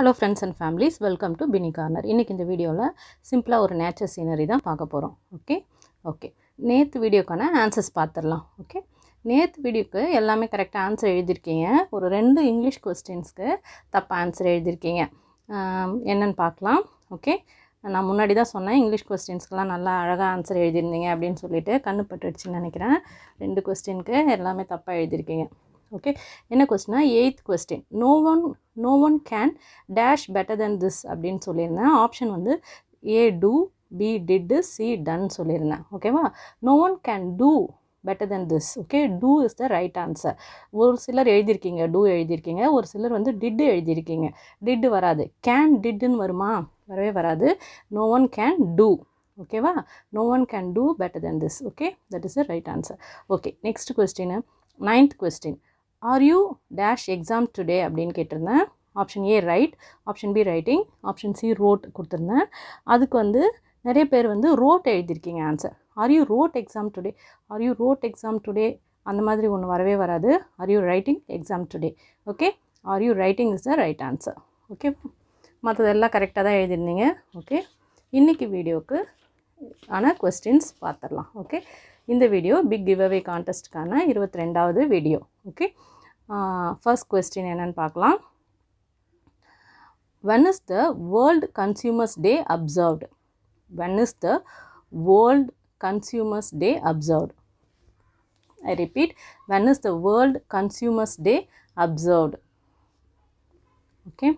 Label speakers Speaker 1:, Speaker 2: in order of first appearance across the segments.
Speaker 1: Hello friends and families welcome to Bini corner இன்றைக்கி இந்த வீடியோவில் சிம்பிளாக ஒரு நேச்சர் சீனரி தான் பார்க்க போகிறோம் ஓகே ஓகே நேற்று வீடியோக்கான ஆன்சர்ஸ் பார்த்துடலாம் ஓகே நேற்று வீடியோக்கு எல்லாமே கரெக்டாக ஆன்சர் எழுதியிருக்கீங்க ஒரு ரெண்டு இங்கிலீஷ் கொஸ்டின்ஸ்க்கு தப்பாக ஆன்சர் எழுதியிருக்கீங்க என்னென்னு பார்க்கலாம் ஓகே நான் முன்னாடி தான் சொன்னேன் இங்கிலீஷ் கொஸ்டின்ஸ்க்கெலாம் நல்லா அழகாக ஆன்சர் எழுதியிருந்தீங்க அப்படின்னு சொல்லிட்டு கண்ணு பட்டுடுச்சுன்னு நினைக்கிறேன் ரெண்டு கொஸ்டினுக்கு எல்லாமே தப்பாக எழுதியிருக்கீங்க ஓகே என்ன கொஸ்டினா eighth question no one no one can dash better than this அப்படின்னு சொல்லியிருந்தேன் ஆப்ஷன் வந்து A do B did C done சொல்லியிருந்தேன் ஓகேவா no one can do better than this okay do is the right answer ஒரு சிலர் எழுதியிருக்கீங்க two எழுதியிருக்கீங்க ஒரு சிலர் வந்து டிட்டு எழுதியிருக்கீங்க டிட்டு வராது கேன் டிட்டுன்னு வருமா வரவே வராது நோ ஒன் கேன் டூ ஓகேவா no one can do better than this okay that is the right answer okay next question ninth question are you dash exam today அப்படின்னு கேட்டிருந்தேன் option A write option B writing option C wrote கொடுத்துருந்தேன் அதுக்கு வந்து நிறைய பேர் வந்து wrote எழுதியிருக்கீங்க answer are you wrote exam today are you wrote exam today அந்த மாதிரி ஒன்று வரவே வராது are you writing exam today okay are you writing is the right answer okay மற்றதெல்லாம் கரெக்டாக தான் எழுதியிருந்தீங்க ஓகே இன்றைக்கி வீடியோவுக்கு ஆனால் கொஸ்டின்ஸ் பார்த்துடலாம் ஓகே இந்த வீடியோ பிக் கிவ்அவே கான்டெஸ்ட்டுக்கான இருபத்தி ரெண்டாவது வீடியோ ஓகே ஃபர்ஸ்ட் கொஸ்டின் என்னென்னு பார்க்கலாம் when is the world consumers day observed when is the world consumers day observed I repeat when is the world consumers day observed okay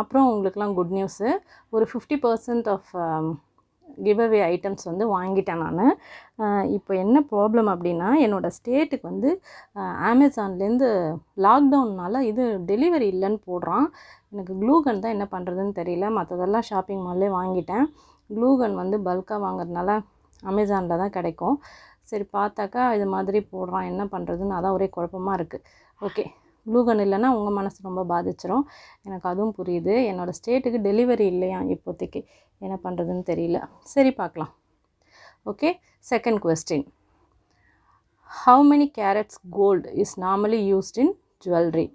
Speaker 1: அப்புறம் உங்களுக்கெலாம் good news ஒரு fifty percent off giveaway items வந்து வாங்கிட்டேன் நான் இப்போ என்ன problem அப்படின்னா என்னோடய ஸ்டேட்டுக்கு வந்து அமேசான்லேருந்து லாக்டவுன்னால் இது டெலிவரி இல்லைன்னு போடுறான் எனக்கு க்ளூகன் தான் என்ன பண்ணுறதுன்னு தெரியல மற்றதெல்லாம் ஷாப்பிங் மால்லே வாங்கிட்டேன் க்ளூகன் வந்து பல்காக வாங்குறதுனால அமேசானில் தான் கிடைக்கும் சரி பார்த்தாக்கா இது மாதிரி போடுறான் என்ன பண்ணுறதுன்னு அதான் ஒரே குழப்பமாக இருக்குது ஓகே க்ளூகன் இல்லைன்னா உங்கள் மனசு ரொம்ப பாதிச்சிரும் எனக்கு அதுவும் புரியுது என்னோடய ஸ்டேட்டுக்கு டெலிவரி இல்லையா இப்போதைக்கு என்ன பண்ணுறதுன்னு தெரியல சரி பார்க்கலாம் okay second question how many carats gold is normally used in jewellery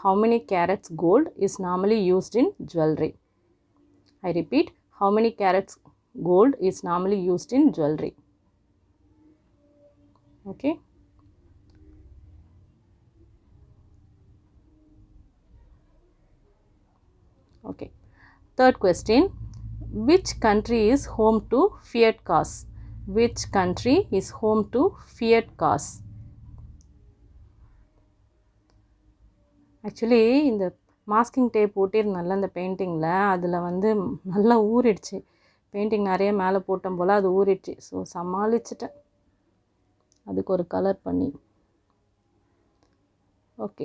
Speaker 1: how many carats gold is normally used in jewellery I repeat how many carats gold is normally used in jewellery okay okay third question which country is home to Fiat cars? Which country is home to Fiat cars? Actually இந்த masking tape போட்டிருந்தால அந்த பெயிண்டிங்கில் அதில் வந்து நல்லா ஊறிடுச்சு painting நிறைய மேலே போட்டோம் போல் அது ஊறிடுச்சு ஸோ சமாளிச்சிட்டேன் அதுக்கு ஒரு கலர் பண்ணி okay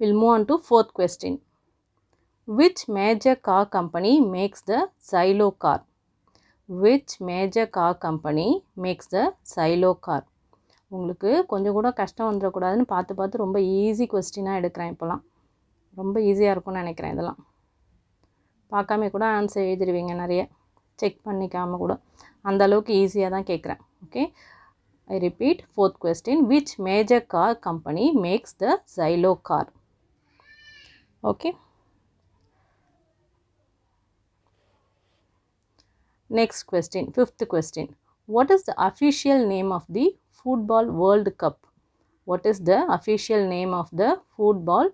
Speaker 1: We'll move on to fourth question. Which major car company makes the Xylo car? Which major car company makes the Xylo car உங்களுக்கு கொஞ்சம் கூட கஷ்டம் வந்துடக்கூடாதுன்னு பார்த்து பார்த்து ரொம்ப ஈஸி கொஸ்டினாக எடுக்கிறேன் இப்போலாம் ரொம்ப ஈஸியாக இருக்கும்னு நினைக்கிறேன் இதெல்லாம் பார்க்காம கூட ஆன்சர் எழுதிடுவீங்க நிறைய செக் பண்ணிக்காம கூட அந்த அளவுக்கு ஈஸியாக தான் கேட்குறேன் okay I repeat fourth question which major car company makes the Xylo car okay next question fifth question what is the official name of the football world cup what is the official name of the football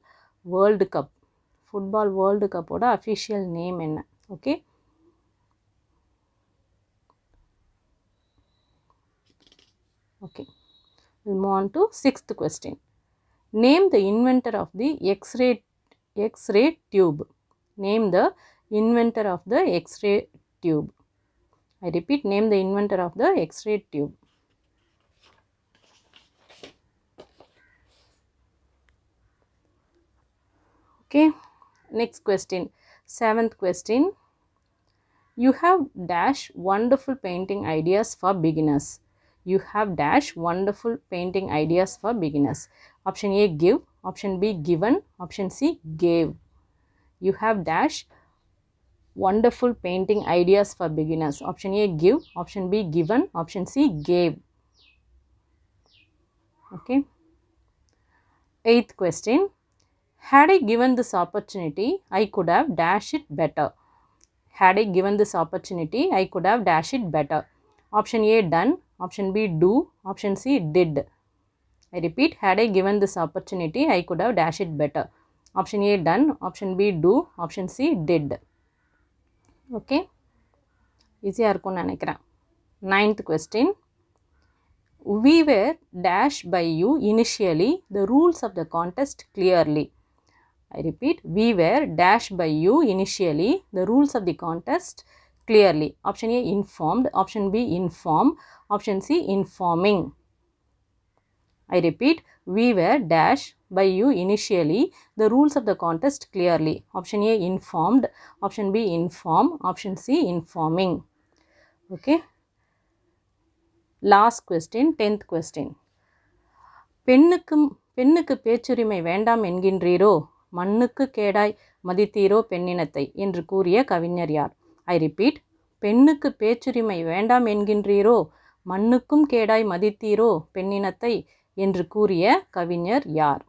Speaker 1: world cup Football World Cup official name official okay Okay. we'll move on to sixth question. Name the inventor of the X-ray. X-ray tube. Name the inventor of the X-ray tube. I repeat, name the inventor of the X-ray tube. Okay, next question. Seventh question. You have dash wonderful painting ideas for beginners. You have dash wonderful painting ideas for beginners. Option A give, option b given option c gave you have dash wonderful painting ideas for beginners option a give option b given option c gave okay eighth question had i given this opportunity i could have dash it better had i given this opportunity i could have dash it better option a done option b do option c did I repeat, had I given this opportunity, I could have dashed it better. Option A, done. Option B, do. Option C, did. Okay. Easy arkunanakra. Ninth question. We were dashed by you initially. The rules of the contest clearly. I repeat, we were dashed by you initially. The rules of the contest clearly. Option A, informed. Option B, informed. Option C, informing. I repeat, we were dash by you initially the rules of the contest clearly. Option A informed, option B inform, option C informing. Okay. Last question, 10th question. பெண்ணுக்கும் பெண்ணுக்கு பேச்சுரிமை வேண்டாம் என்கின்றீரோ மண்ணுக்கு கேடாய் மதித்தீரோ பெண்ணினத்தை என்று கூறிய கவிஞர் யார் I repeat பெண்ணுக்கு பேச்சுரிமை வேண்டாம் என்கின்றீரோ மண்ணுக்கும் கேடாய் மதித்தீரோ பெண்ணினத்தை என்று கூறிய கவிஞர் யார்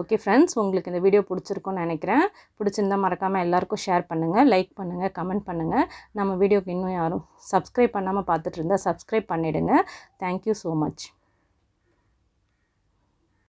Speaker 1: ஓகே ஃப்ரெண்ட்ஸ் உங்களுக்கு இந்த வீடியோ பிடிச்சிருக்கோன்னு நினைக்கிறேன் பிடிச்சிருந்தால் மறக்காமல் எல்லாருக்கும் ஷேர் பண்ணுங்கள் லைக் பண்ணுங்கள் கமெண்ட் பண்ணுங்கள் நம்ம வீடியோக்கு இன்னும் யாரும் சப்ஸ்கிரைப் பண்ணாமல் பார்த்துட்டு இருந்தால் சப்ஸ்கிரைப் பண்ணிவிடுங்க தேங்க்யூ ஸோ மச்